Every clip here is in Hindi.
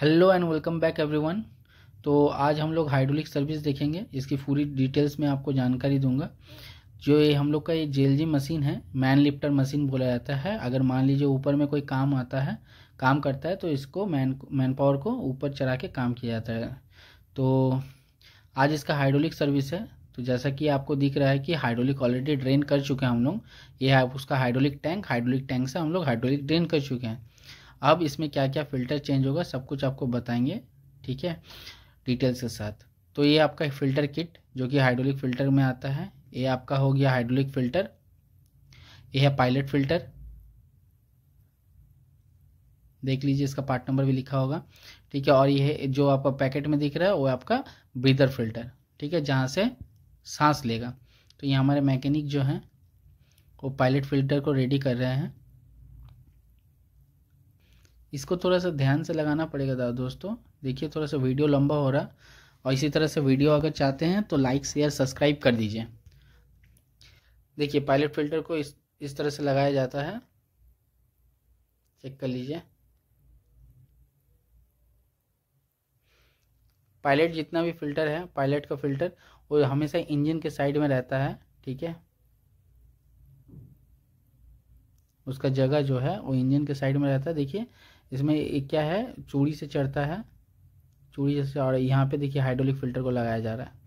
hello and welcome back everyone तो आज हम लोग हाइड्रोलिक सर्विस देखेंगे इसकी पूरी डिटेल्स में आपको जानकारी दूंगा जो ये हम लोग का ये जेलजी मशीन है मैन लिफ्टर मशीन बोला जाता है अगर मान लीजिए ऊपर में कोई काम आता है काम करता है तो इसको मैन मैन पावर को ऊपर चढ़ा के काम किया जाता है तो आज इसका हाइड्रोलिक सर्विस है तो जैसा कि आपको दिख रहा है कि हाइड्रोलिक ऑलरेडी ड्रेन कर चुके हैं हम लोग ये है उसका हाइड्रोलिक टैंक हाइड्रोलिक टैंक से हम लोग हाइड्रोलिक ड्रेन कर चुके हैं अब इसमें क्या क्या फ़िल्टर चेंज होगा सब कुछ आपको बताएंगे ठीक है डिटेल्स के साथ तो ये आपका फ़िल्टर किट जो कि हाइड्रोलिक फ़िल्टर में आता है ये आपका हो गया हाइड्रोलिक फ़िल्टर ये है पायलट फ़िल्टर देख लीजिए इसका पार्ट नंबर भी लिखा होगा ठीक है और ये जो आपका पैकेट में दिख रहा है वो आपका ब्रीदर फिल्टर ठीक है जहाँ से सांस लेगा तो ये हमारे मैकेनिक जो हैं वो पायलट फिल्टर को रेडी कर रहे हैं इसको थोड़ा सा ध्यान से लगाना पड़ेगा दोस्तों देखिए थोड़ा सा वीडियो लंबा हो रहा और इसी तरह से वीडियो अगर चाहते हैं तो लाइक शेयर सब्सक्राइब कर दीजिए देखिए पायलट फिल्टर को इस इस तरह से लगाया जाता है चेक कर लीजिए पायलट जितना भी फिल्टर है पायलट का फिल्टर वो हमेशा इंजन के साइड में रहता है ठीक है उसका जगह जो है वो इंजन के साइड में रहता है देखिए इसमें एक क्या है चूड़ी से चढ़ता है चूड़ी जैसे और यहाँ पे देखिए हाइड्रोलिक फिल्टर को लगाया जा रहा है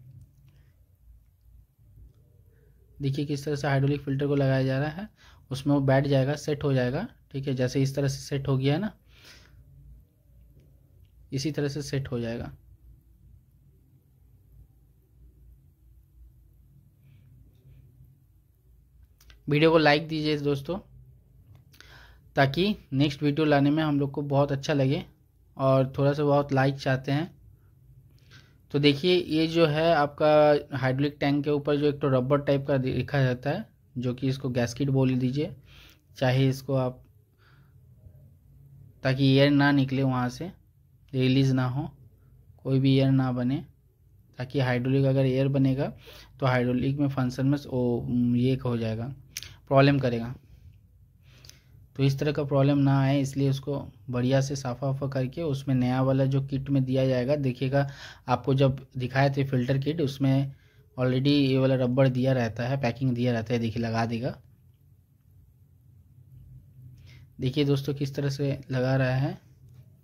देखिए किस तरह से हाइड्रोलिक फिल्टर को लगाया जा रहा है उसमें वो बैठ जाएगा सेट हो जाएगा ठीक है जैसे इस तरह से सेट हो गया है ना इसी तरह से सेट हो जाएगा वीडियो को लाइक दीजिए दोस्तों ताकि नेक्स्ट वीडियो लाने में हम लोग को बहुत अच्छा लगे और थोड़ा सा बहुत लाइक चाहते हैं तो देखिए ये जो है आपका हाइड्रोलिक टैंक के ऊपर जो एक तो रबर टाइप का लिखा जाता है जो कि इसको गैसकिट बोल दीजिए चाहे इसको आप ताकि एयर ना निकले वहाँ से रिलीज़ ना हो कोई भी एयर ना बने ताकि हाइड्रोलिक अगर एयर बनेगा तो हाइड्रोलिक में फंक्शन में ओ ये हो जाएगा प्रॉब्लम करेगा तो इस तरह का प्रॉब्लम ना आए इसलिए उसको बढ़िया से साफ़ा वाफा करके उसमें नया वाला जो किट में दिया जाएगा देखिएगा आपको जब दिखाए थे फिल्टर किट उसमें ऑलरेडी ये वाला रबड़ दिया रहता है पैकिंग दिया रहता है देखिए लगा देगा देखिए दोस्तों किस तरह से लगा रहा है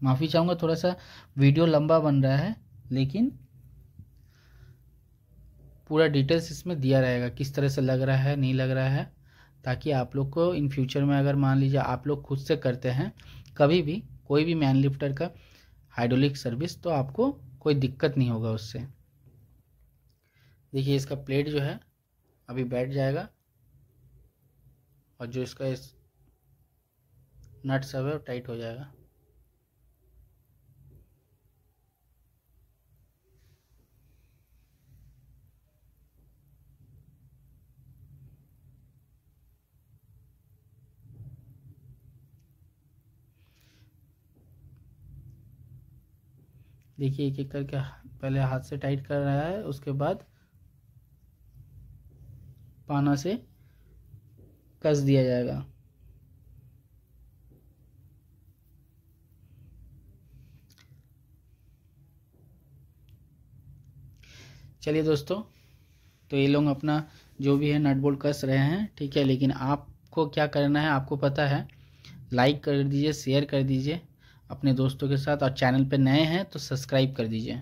माफ़ी चाहूँगा थोड़ा सा वीडियो लंबा बन रहा है लेकिन पूरा डिटेल्स इसमें दिया रहेगा किस तरह से लग रहा है नहीं लग रहा है ताकि आप लोग को इन फ्यूचर में अगर मान लीजिए आप लोग खुद से करते हैं कभी भी कोई भी मैन लिफ्टर का हाइड्रोलिक सर्विस तो आपको कोई दिक्कत नहीं होगा उससे देखिए इसका प्लेट जो है अभी बैठ जाएगा और जो इसका इस नट सब है टाइट हो जाएगा देखिए एक एक करके पहले हाथ से टाइट कर रहा है उसके बाद पाना से कस दिया जाएगा चलिए दोस्तों तो ये लोग अपना जो भी है नट बोल्ट कस रहे हैं ठीक है लेकिन आपको क्या करना है आपको पता है लाइक कर दीजिए शेयर कर दीजिए अपने दोस्तों के साथ और चैनल पर नए हैं तो सब्सक्राइब कर दीजिए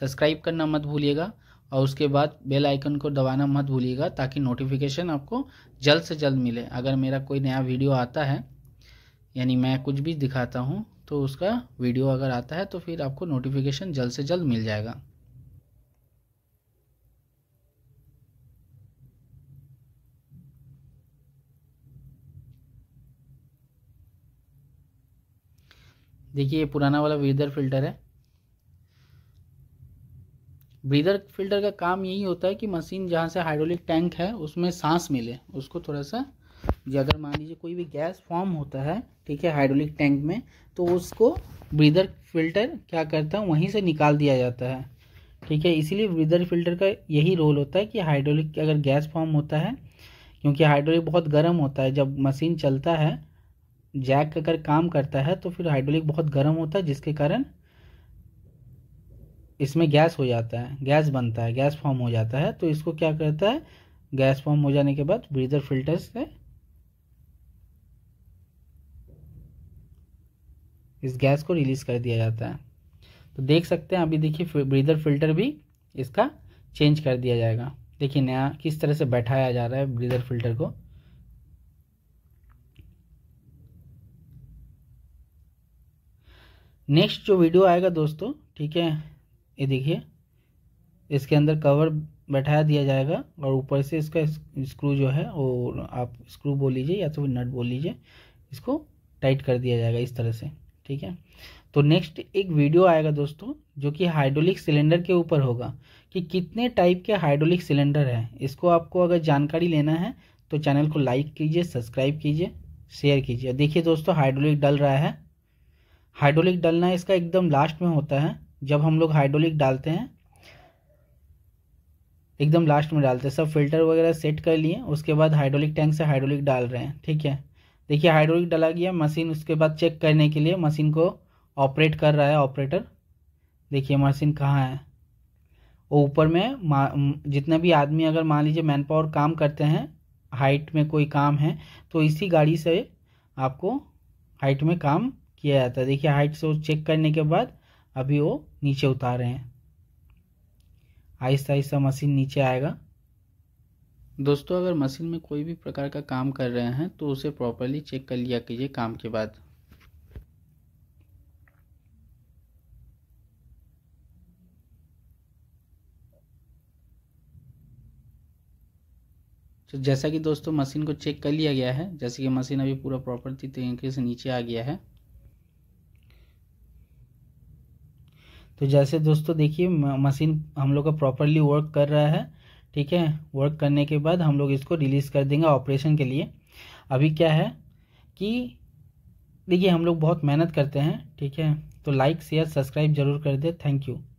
सब्सक्राइब करना मत भूलिएगा और उसके बाद बेल आइकन को दबाना मत भूलिएगा ताकि नोटिफिकेशन आपको जल्द से जल्द मिले अगर मेरा कोई नया वीडियो आता है यानी मैं कुछ भी दिखाता हूँ तो उसका वीडियो अगर आता है तो फिर आपको नोटिफिकेशन जल्द से जल्द मिल जाएगा देखिए ये पुराना वाला ब्रीदर फिल्टर है ब्रीदर फिल्टर का काम यही होता है कि मशीन जहाँ से हाइड्रोलिक टैंक है उसमें सांस मिले उसको थोड़ा सा जो अगर मान लीजिए कोई भी गैस फॉर्म होता है ठीक है हाइड्रोलिक टैंक में तो उसको ब्रीदर फिल्टर क्या करता है वहीं से निकाल दिया जाता है ठीक है इसीलिए ब्रीदर फिल्टर का यही रोल होता है कि हाइड्रोलिक अगर गैस फॉर्म होता है क्योंकि हाइड्रोलिक बहुत गर्म होता है जब मशीन चलता है जैक अगर काम करता है तो फिर हाइड्रोलिक बहुत गर्म होता है जिसके कारण इसमें गैस हो जाता है गैस बनता है गैस फॉर्म हो जाता है तो इसको क्या करता है गैस फॉर्म हो जाने के बाद ब्रीजर फिल्टर से इस गैस को रिलीज कर दिया जाता है तो देख सकते हैं अभी देखिए ब्रीदर फिल्टर भी इसका चेंज कर दिया जाएगा देखिए नया किस तरह से बैठाया जा रहा है ब्रीदर फिल्टर को नेक्स्ट जो वीडियो आएगा दोस्तों ठीक है ये देखिए इसके अंदर कवर बैठा दिया जाएगा और ऊपर से इसका स्क्रू जो है वो आप स्क्रू बोल लीजिए या तो फिर नट बोल लीजिए इसको टाइट कर दिया जाएगा इस तरह से ठीक है तो नेक्स्ट एक वीडियो आएगा दोस्तों जो कि हाइड्रोलिक सिलेंडर के ऊपर होगा कि कितने टाइप के हाइड्रोलिक सिलेंडर हैं इसको आपको अगर जानकारी लेना है तो चैनल को लाइक कीजिए सब्सक्राइब कीजिए शेयर कीजिए देखिए दोस्तों हाइड्रोलिक डल रहा है हाइड्रोलिक डालना इसका एकदम लास्ट में होता है जब हम लोग हाइड्रोलिक डालते हैं एकदम लास्ट में डालते हैं सब फिल्टर वगैरह सेट कर लिए उसके बाद हाइड्रोलिक टैंक से हाइड्रोलिक डाल रहे हैं ठीक है देखिए हाइड्रोलिक डाला गया मशीन उसके बाद चेक करने के लिए मशीन को ऑपरेट कर रहा है ऑपरेटर देखिए मशीन कहाँ है वो ऊपर में जितना भी आदमी अगर मान लीजिए मैन पावर काम करते हैं हाइट में कोई काम है तो इसी गाड़ी से आपको हाइट में काम किया जाता है देखिए हाइट से चेक करने के बाद अभी वो नीचे उतार रहे हैं आहिस्ता आहिस्ता मशीन नीचे आएगा दोस्तों अगर मशीन में कोई भी प्रकार का काम कर रहे हैं तो उसे प्रॉपरली चेक कर लिया कीजिए काम के बाद तो जैसा कि दोस्तों मशीन को चेक कर लिया गया है जैसे कि मशीन अभी पूरा प्रॉपर तरीके से नीचे आ गया है तो जैसे दोस्तों देखिए मशीन हम लोग का प्रॉपरली वर्क कर रहा है ठीक है वर्क करने के बाद हम लोग इसको रिलीज़ कर देंगे ऑपरेशन के लिए अभी क्या है कि देखिए हम लोग बहुत मेहनत करते हैं ठीक है तो लाइक शेयर सब्सक्राइब जरूर कर दे थैंक यू